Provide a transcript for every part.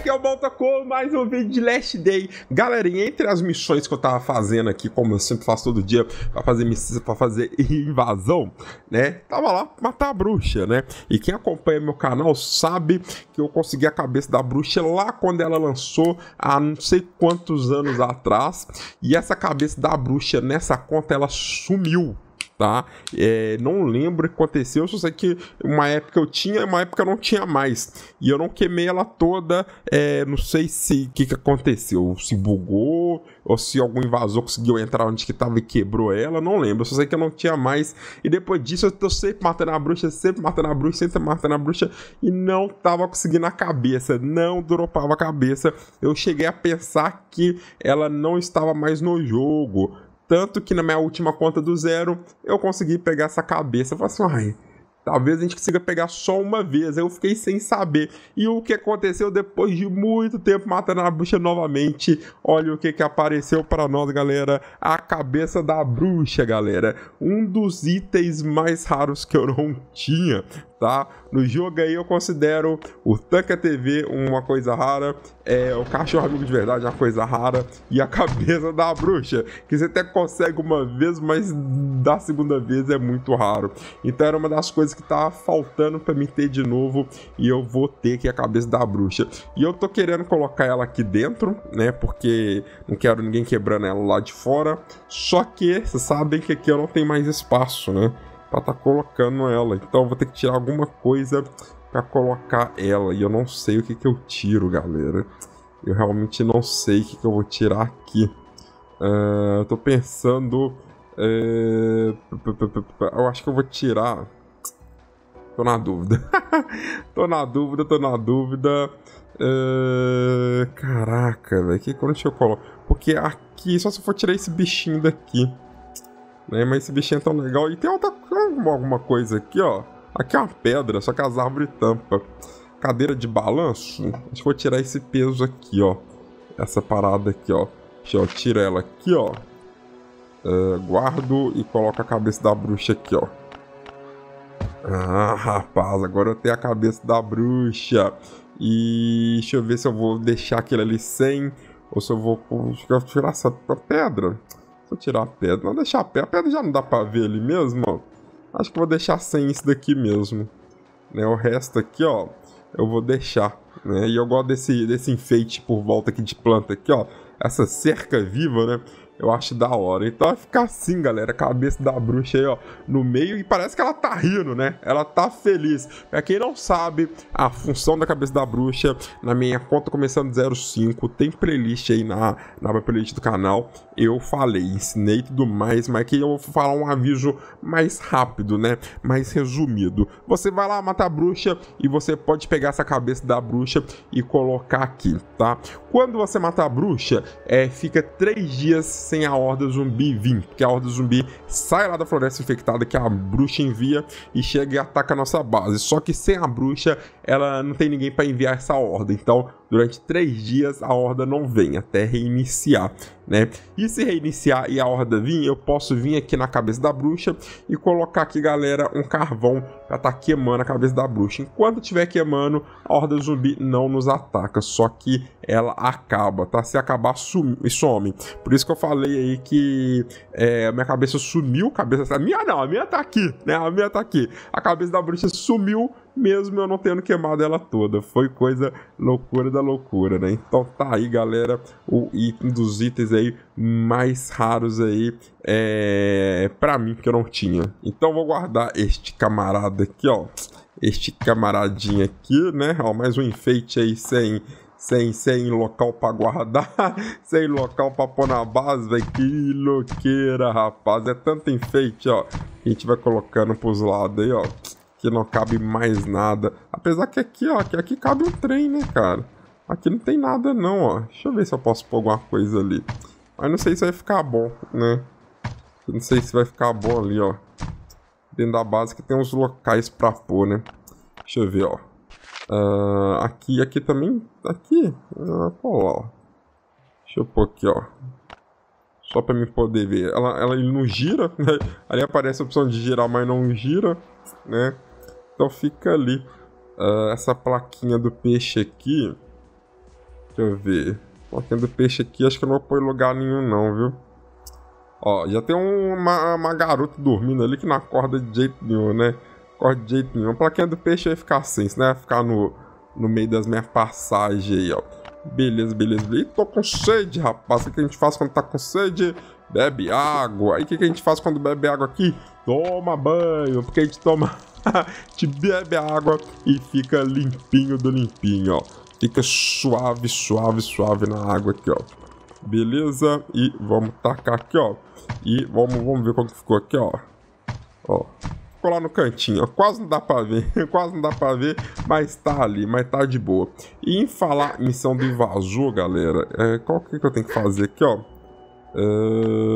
aqui é o com mais um vídeo de Last Day. Galerinha, entre as missões que eu tava fazendo aqui, como eu sempre faço todo dia, pra fazer missão, pra fazer invasão, né? Tava lá matar a bruxa, né? E quem acompanha meu canal sabe que eu consegui a cabeça da bruxa lá quando ela lançou, há não sei quantos anos atrás. E essa cabeça da bruxa nessa conta, ela sumiu tá? É, não lembro o que aconteceu, só sei que uma época eu tinha, uma época eu não tinha mais. E eu não queimei ela toda, é, não sei se o que, que aconteceu, se bugou, ou se algum invasor conseguiu entrar onde que tava e quebrou ela, não lembro, só sei que eu não tinha mais. E depois disso eu tô sempre matando a bruxa, sempre matando a bruxa, sempre matando a bruxa, e não tava conseguindo a cabeça, não dropava a cabeça. Eu cheguei a pensar que ela não estava mais no jogo, tanto que na minha última conta do zero, eu consegui pegar essa cabeça. Eu falei assim, ai, talvez a gente consiga pegar só uma vez. Eu fiquei sem saber. E o que aconteceu depois de muito tempo matando a bruxa novamente? Olha o que, que apareceu para nós, galera. A cabeça da bruxa, galera. Um dos itens mais raros que eu não tinha tá? No jogo aí eu considero o Tanca TV uma coisa rara, é, o Cachorro Amigo de Verdade é uma coisa rara e a Cabeça da Bruxa, que você até consegue uma vez, mas da segunda vez é muito raro. Então era uma das coisas que tava faltando para mim ter de novo e eu vou ter que é a Cabeça da Bruxa. E eu tô querendo colocar ela aqui dentro, né? Porque não quero ninguém quebrando ela lá de fora. Só que vocês sabem que aqui eu não tenho mais espaço, né? para tá, tá colocando ela. Então eu vou ter que tirar alguma coisa para colocar ela. E eu não sei o que, que eu tiro, galera. Eu realmente não sei o que, que eu vou tirar aqui. Uh, eu tô pensando. Uh, eu acho que eu vou tirar. Tô na dúvida. tô na dúvida, tô na dúvida. Uh, caraca, velho. Que quando eu coloco? Porque aqui, só se eu for tirar esse bichinho daqui. Né? Mas esse bichinho é tão legal. E tem outra alguma, alguma coisa aqui, ó. Aqui é uma pedra, só que as árvores tampa. Cadeira de balanço. Acho que vou tirar esse peso aqui, ó. Essa parada aqui, ó. Deixa eu tirar ela aqui, ó. É, guardo e coloco a cabeça da bruxa aqui, ó. Ah, rapaz, agora eu tenho a cabeça da bruxa. E deixa eu ver se eu vou deixar aquele ali sem. Ou se eu vou. Eu tirar essa pedra. Se eu tirar a pedra. Não, deixar a pedra. A pedra já não dá pra ver ali mesmo, ó. Acho que vou deixar sem isso daqui mesmo. Né? O resto aqui, ó, eu vou deixar. Né? E eu gosto desse, desse enfeite por volta aqui de planta aqui, ó. Essa cerca viva, né? Eu acho da hora. Então vai ficar assim, galera. cabeça da bruxa aí, ó, no meio. E parece que ela tá rindo, né? Ela tá feliz. Pra quem não sabe, a função da cabeça da bruxa, na minha conta começando 05, tem playlist aí na, na playlist do canal. Eu falei, ensinei tudo mais, mas aqui eu vou falar um aviso mais rápido, né? Mais resumido. Você vai lá matar a bruxa e você pode pegar essa cabeça da bruxa e colocar aqui, tá? Quando você mata a bruxa, é, fica três dias sem a horda zumbi vir, porque a horda zumbi sai lá da floresta infectada que a bruxa envia e chega e ataca a nossa base. Só que sem a bruxa, ela não tem ninguém para enviar essa horda. Então Durante três dias a horda não vem, até reiniciar, né? E se reiniciar e a horda vir, eu posso vir aqui na cabeça da bruxa e colocar aqui, galera, um carvão pra tá queimando a cabeça da bruxa. Enquanto tiver queimando, a horda zumbi não nos ataca, só que ela acaba, tá? Se acabar, sumi, some. Por isso que eu falei aí que é, minha cabeça sumiu, cabeça... A minha não, a minha tá aqui, né? A minha tá aqui. A cabeça da bruxa sumiu, mesmo eu não tendo queimado ela toda. Foi coisa loucura da loucura, né? Então tá aí, galera, o item dos itens aí mais raros aí é para mim que eu não tinha. Então vou guardar este camarada aqui, ó. Este camaradinho aqui, né? Ó, mais um enfeite aí sem sem, sem local para guardar, sem local para pôr na base, velho. Que louqueira, rapaz. É tanto enfeite, ó. a gente vai colocando pros lados aí, ó que não cabe mais nada. Apesar que aqui, ó, que aqui cabe um trem, né, cara? Aqui não tem nada não, ó. Deixa eu ver se eu posso pôr alguma coisa ali. Mas não sei se vai ficar bom, né? Não sei se vai ficar bom ali, ó. Dentro da base que tem uns locais pra pôr, né? Deixa eu ver, ó. Uh, aqui, aqui também. Aqui. Uh, pô, ó. Deixa eu pôr aqui, ó. Só pra mim poder ver. Ela, ela não gira, né? Ali aparece a opção de girar, mas não gira, né? Então fica ali uh, essa plaquinha do peixe aqui. Deixa eu ver. plaquinha do peixe aqui, acho que eu não vou pôr em lugar nenhum não, viu? Ó, já tem uma, uma garota dormindo ali que não acorda de jeito nenhum, né? Acorda de jeito nenhum. A plaquinha do peixe vai ficar assim, senão vai ficar no, no meio das minhas passagens aí, ó. Beleza, beleza, beleza. tô com sede, rapaz. O que a gente faz quando tá com sede? Bebe água. E o que a gente faz quando bebe água aqui? Toma banho, porque a gente toma te bebe a água e fica limpinho do limpinho, ó. Fica suave, suave, suave na água aqui, ó. Beleza? E vamos tacar aqui, ó. E vamos, vamos ver como ficou aqui, ó. Ó. Ficou lá no cantinho, ó. Quase não dá pra ver. Quase não dá pra ver, mas tá ali, mas tá de boa. E em falar missão do invasor, galera, é, qual que, que eu tenho que fazer aqui, ó? É...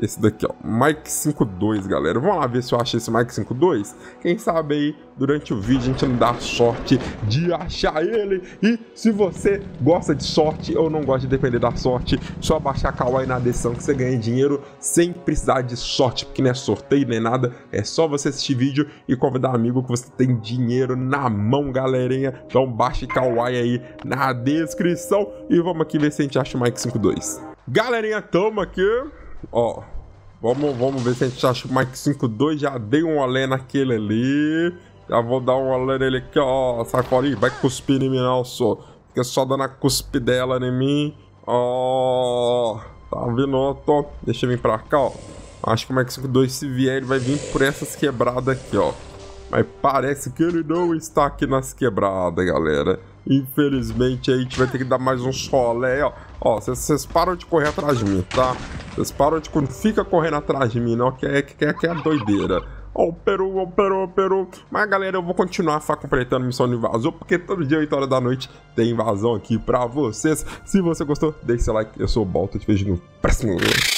Esse daqui, ó, Mike 52, galera. Vamos lá ver se eu acho esse Mike 52. Quem sabe aí, durante o vídeo, a gente não dá sorte de achar ele. E se você gosta de sorte ou não gosta de depender da sorte, só baixar Kawaii na adição que você ganha dinheiro sem precisar de sorte, porque não é sorteio nem nada. É só você assistir vídeo e convidar um amigo que você tem dinheiro na mão, galerinha. Então baixe Kawaii aí na descrição e vamos aqui ver se a gente acha o Mike 52. Galerinha, tamo aqui. Ó, vamos, vamos ver se a gente acha o Mike 5-2. Já dei um olé naquele ali. Já vou dar um olé nele aqui, ó. Sacolinha, vai cuspir em mim não, só. Fica só dando a cuspidela em mim. Ó, tá vindo outro. Deixa eu vir pra cá, ó. Acho que o Mike 5-2 se vier, ele vai vir por essas quebradas aqui, ó. Mas parece que ele não está aqui nas quebradas, galera. Infelizmente, aí a gente vai ter que dar mais um solé, ó. Ó, vocês param de correr atrás de mim, tá? Vocês param de... Fica correndo atrás de mim, não, que é, que é, que é doideira. Ó, o Peru, ó, o Peru, ó, Peru. Mas, galera, eu vou continuar completando missão de invasão, porque todo dia, 8 horas da noite, tem invasão aqui pra vocês. Se você gostou, deixe seu like. Eu sou o Balto, te vejo no próximo vídeo.